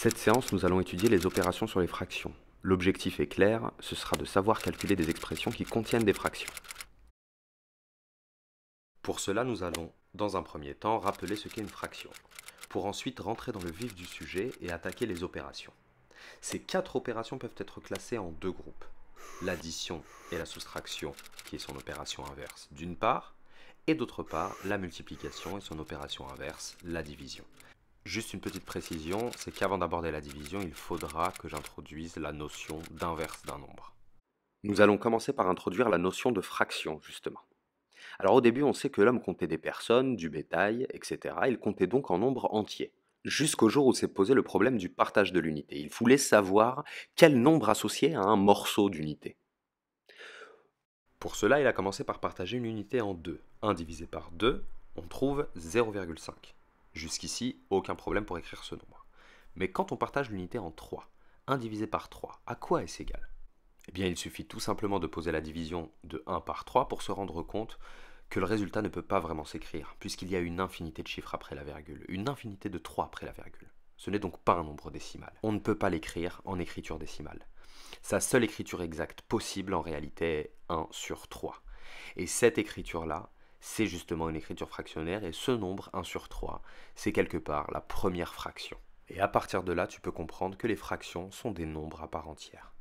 Cette séance, nous allons étudier les opérations sur les fractions. L'objectif est clair, ce sera de savoir calculer des expressions qui contiennent des fractions. Pour cela, nous allons, dans un premier temps, rappeler ce qu'est une fraction, pour ensuite rentrer dans le vif du sujet et attaquer les opérations. Ces quatre opérations peuvent être classées en deux groupes. L'addition et la soustraction, qui est son opération inverse, d'une part, et d'autre part, la multiplication et son opération inverse, la division. Juste une petite précision, c'est qu'avant d'aborder la division, il faudra que j'introduise la notion d'inverse d'un nombre. Nous allons commencer par introduire la notion de fraction, justement. Alors au début, on sait que l'homme comptait des personnes, du bétail, etc. Il comptait donc en nombre entier. Jusqu'au jour où s'est posé le problème du partage de l'unité. Il voulait savoir quel nombre associer à un morceau d'unité. Pour cela, il a commencé par partager une unité en deux. 1 divisé par 2, on trouve 0,5. Jusqu'ici, aucun problème pour écrire ce nombre. Mais quand on partage l'unité en 3, 1 divisé par 3, à quoi est-ce égal Eh bien, il suffit tout simplement de poser la division de 1 par 3 pour se rendre compte que le résultat ne peut pas vraiment s'écrire, puisqu'il y a une infinité de chiffres après la virgule, une infinité de 3 après la virgule. Ce n'est donc pas un nombre décimal. On ne peut pas l'écrire en écriture décimale. Sa seule écriture exacte possible en réalité est 1 sur 3. Et cette écriture-là, c'est justement une écriture fractionnaire et ce nombre 1 sur 3, c'est quelque part la première fraction. Et à partir de là, tu peux comprendre que les fractions sont des nombres à part entière.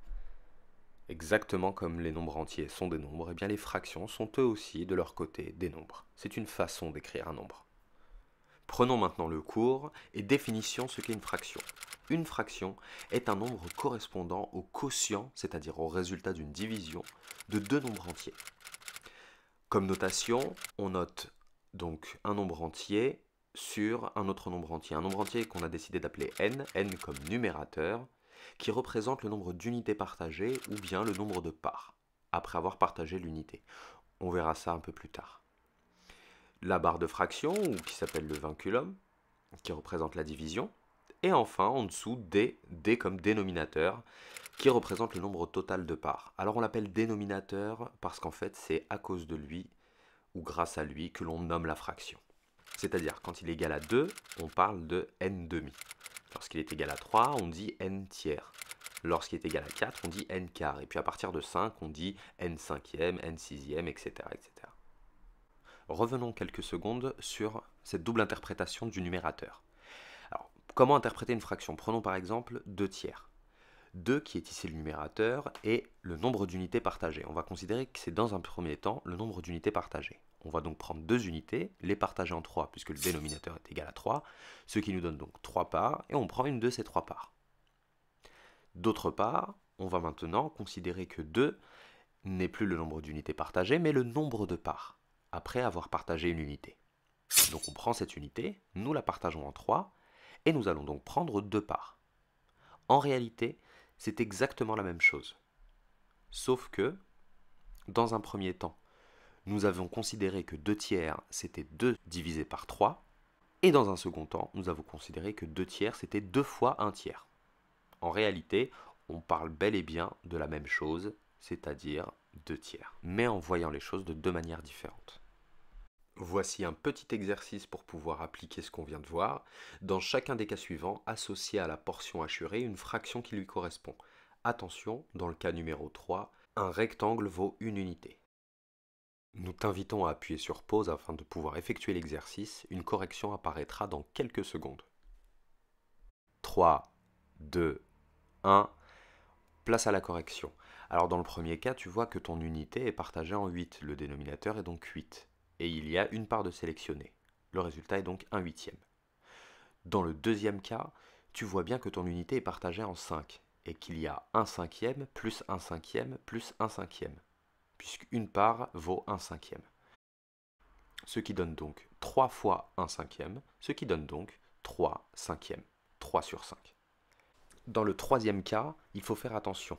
Exactement comme les nombres entiers sont des nombres, et eh bien les fractions sont eux aussi de leur côté des nombres. C'est une façon d'écrire un nombre. Prenons maintenant le cours et définissons ce qu'est une fraction. Une fraction est un nombre correspondant au quotient, c'est-à-dire au résultat d'une division, de deux nombres entiers. Comme notation, on note donc un nombre entier sur un autre nombre entier. Un nombre entier qu'on a décidé d'appeler n, n comme numérateur, qui représente le nombre d'unités partagées ou bien le nombre de parts, après avoir partagé l'unité. On verra ça un peu plus tard. La barre de fraction, ou qui s'appelle le vinculum, qui représente la division, et enfin en dessous D, D comme dénominateur, qui représente le nombre total de parts. Alors on l'appelle dénominateur parce qu'en fait c'est à cause de lui ou grâce à lui que l'on nomme la fraction. C'est-à-dire quand il est égal à 2, on parle de n demi. Lorsqu'il est égal à 3, on dit n tiers. Lorsqu'il est égal à 4, on dit n quart. Et puis à partir de 5, on dit n cinquième, n sixième, etc. etc. Revenons quelques secondes sur cette double interprétation du numérateur comment interpréter une fraction Prenons par exemple 2 tiers. 2 qui est ici le numérateur et le nombre d'unités partagées. On va considérer que c'est dans un premier temps le nombre d'unités partagées. On va donc prendre deux unités, les partager en 3 puisque le dénominateur est égal à 3, ce qui nous donne donc 3 parts et on prend une de ces trois parts. D'autre part, on va maintenant considérer que 2 n'est plus le nombre d'unités partagées mais le nombre de parts après avoir partagé une unité. Donc on prend cette unité, nous la partageons en 3 et nous allons donc prendre deux parts. En réalité, c'est exactement la même chose. Sauf que, dans un premier temps, nous avons considéré que 2 tiers, c'était 2 divisé par 3, et dans un second temps, nous avons considéré que 2 tiers, c'était 2 fois 1 tiers. En réalité, on parle bel et bien de la même chose, c'est-à-dire 2 tiers, mais en voyant les choses de deux manières différentes. Voici un petit exercice pour pouvoir appliquer ce qu'on vient de voir. Dans chacun des cas suivants, associez à la portion assurée une fraction qui lui correspond. Attention, dans le cas numéro 3, un rectangle vaut une unité. Nous t'invitons à appuyer sur pause afin de pouvoir effectuer l'exercice. Une correction apparaîtra dans quelques secondes. 3, 2, 1. Place à la correction. Alors dans le premier cas, tu vois que ton unité est partagée en 8. Le dénominateur est donc 8 et il y a une part de sélectionnée. Le résultat est donc un huitième. Dans le deuxième cas, tu vois bien que ton unité est partagée en 5 et qu'il y a un cinquième plus un cinquième plus un cinquième, puisqu'une part vaut 5 cinquième. Ce qui donne donc 3 fois 5 cinquième, ce qui donne donc 3 cinquièmes, 3 sur 5. Dans le troisième cas, il faut faire attention.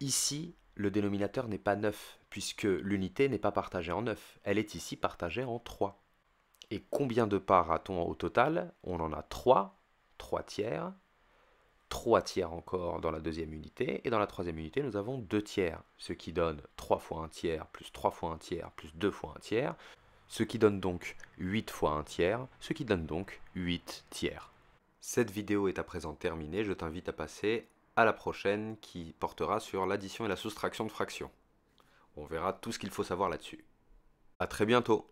Ici, le dénominateur n'est pas 9, puisque l'unité n'est pas partagée en 9, elle est ici partagée en 3. Et combien de parts a-t-on au total On en a 3, 3 tiers, 3 tiers encore dans la deuxième unité, et dans la troisième unité, nous avons 2 tiers, ce qui donne 3 fois 1 tiers, plus 3 fois 1 tiers, plus 2 fois 1 tiers, ce qui donne donc 8 fois 1 tiers, ce qui donne donc 8 tiers. Cette vidéo est à présent terminée, je t'invite à passer à la prochaine qui portera sur l'addition et la soustraction de fractions. On verra tout ce qu'il faut savoir là-dessus. A très bientôt